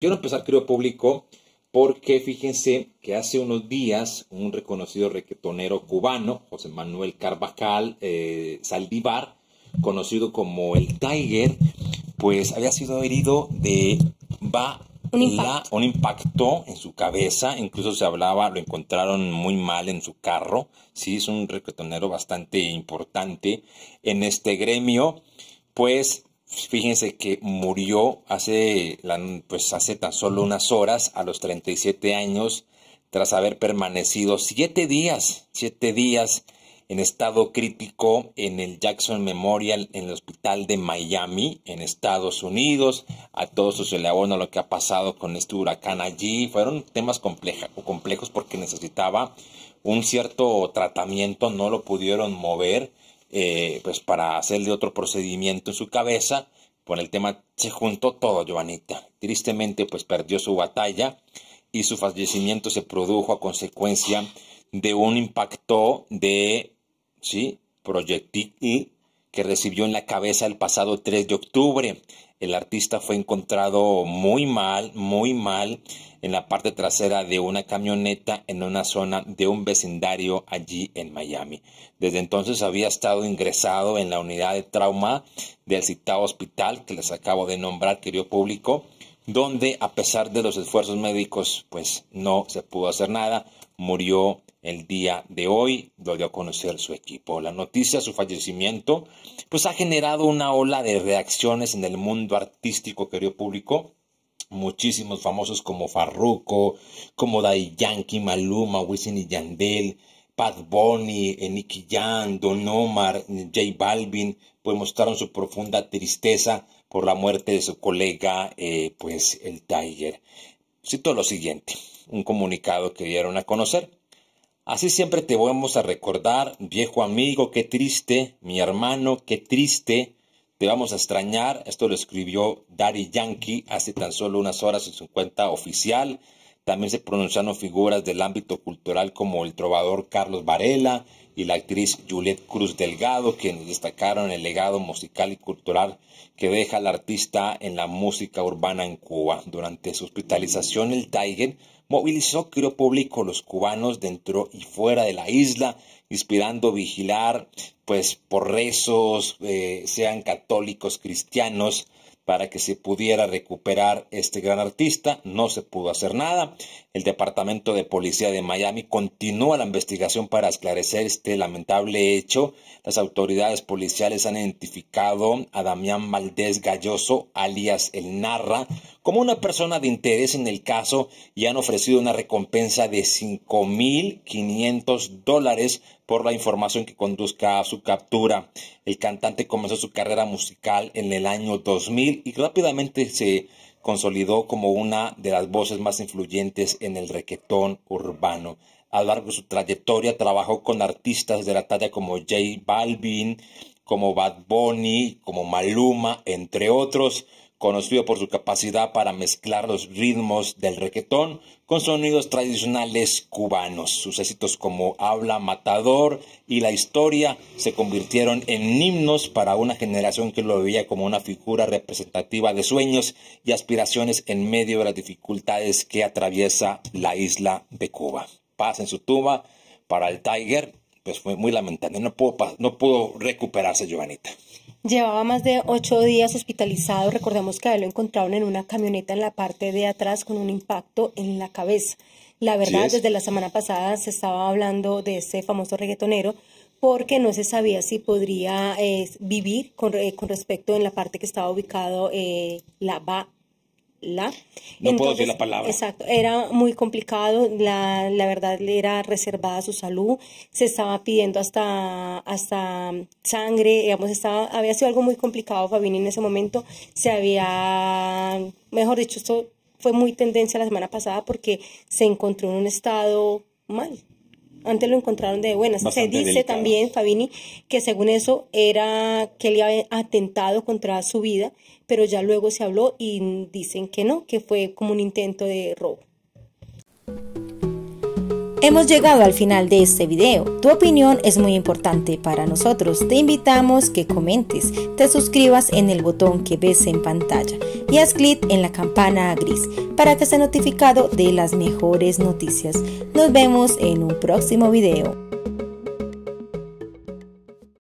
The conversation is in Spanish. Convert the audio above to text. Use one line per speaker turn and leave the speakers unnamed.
Quiero empezar, creo, público, porque fíjense que hace unos días un reconocido requetonero cubano, José Manuel Carvajal eh, Saldívar, conocido como el Tiger, pues había sido herido de va un un impacto. en su cabeza, incluso se hablaba, lo encontraron muy mal en su carro, sí, es un requetonero bastante importante en este gremio, pues Fíjense que murió hace, pues hace tan solo unas horas, a los 37 años, tras haber permanecido siete días, siete días en estado crítico en el Jackson Memorial, en el hospital de Miami, en Estados Unidos. A todos sus le abona lo que ha pasado con este huracán allí. Fueron temas complejos porque necesitaba un cierto tratamiento, no lo pudieron mover eh, pues para hacerle otro procedimiento en su cabeza. con el tema se juntó todo, Joanita. Tristemente, pues perdió su batalla y su fallecimiento se produjo a consecuencia de un impacto de ¿sí? proyectil que recibió en la cabeza el pasado 3 de octubre el artista fue encontrado muy mal, muy mal en la parte trasera de una camioneta en una zona de un vecindario allí en Miami. Desde entonces había estado ingresado en la unidad de trauma del citado hospital que les acabo de nombrar, querido público, donde a pesar de los esfuerzos médicos, pues no se pudo hacer nada, murió el día de hoy lo dio a conocer su equipo. La noticia, de su fallecimiento, pues ha generado una ola de reacciones en el mundo artístico, querido público. Muchísimos famosos como Farruko, como Daddy Yankee, Maluma, Wisin y Yandel, Pat Bunny, eh, Nicky Jan, Don Omar, J Balvin, pues mostraron su profunda tristeza por la muerte de su colega, eh, pues el Tiger. Cito lo siguiente, un comunicado que dieron a conocer. Así siempre te vamos a recordar, viejo amigo, qué triste, mi hermano, qué triste, te vamos a extrañar. Esto lo escribió Daddy Yankee hace tan solo unas horas en su cuenta oficial. También se pronunciaron figuras del ámbito cultural como el trovador Carlos Varela y la actriz Juliet Cruz Delgado, quienes destacaron el legado musical y cultural que deja el artista en la música urbana en Cuba. Durante su hospitalización, el Tiger movilizó creo público los cubanos dentro y fuera de la isla, inspirando vigilar, pues por rezos, eh, sean católicos, cristianos, para que se pudiera recuperar este gran artista. No se pudo hacer nada. El Departamento de Policía de Miami continúa la investigación para esclarecer este lamentable hecho. Las autoridades policiales han identificado a Damián Valdés Galloso, alias El Narra, como una persona de interés en el caso y han ofrecido una recompensa de 5.500 dólares por la información que conduzca a su captura. El cantante comenzó su carrera musical en el año 2000 y rápidamente se consolidó como una de las voces más influyentes en el requetón urbano. A lo largo de su trayectoria trabajó con artistas de la talla como J Balvin, como Bad Bunny, como Maluma, entre otros conocido por su capacidad para mezclar los ritmos del reggaetón con sonidos tradicionales cubanos. Sus éxitos como Habla Matador y La Historia se convirtieron en himnos para una generación que lo veía como una figura representativa de sueños y aspiraciones en medio de las dificultades que atraviesa la isla de Cuba. Paz en su tumba para el Tiger, pues fue muy lamentable. No pudo, no pudo recuperarse Giovanita.
Llevaba más de ocho días hospitalizado. Recordemos que lo encontraron en una camioneta en la parte de atrás con un impacto en la cabeza. La verdad, desde la semana pasada se estaba hablando de ese famoso reggaetonero porque no se sabía si podría eh, vivir eh, con, respecto en la parte que estaba ubicado eh, la, la. No puedo decir la palabra. Exacto, era muy complicado, la, la verdad era reservada su salud, se estaba pidiendo hasta, hasta sangre, estaba, había sido algo muy complicado, Fabián en ese momento se había, mejor dicho, esto fue muy tendencia la semana pasada porque se encontró en un estado mal, antes lo encontraron de buenas. se dice también, Fabini, que según eso era que él había atentado contra su vida, pero ya luego se habló y dicen que no, que fue como un intento de robo. Hemos llegado al final de este video. Tu opinión es muy importante para nosotros. Te invitamos que comentes, te suscribas en el botón que ves en pantalla y haz clic en la campana gris para que estés notificado de las mejores noticias. Nos vemos en un próximo video.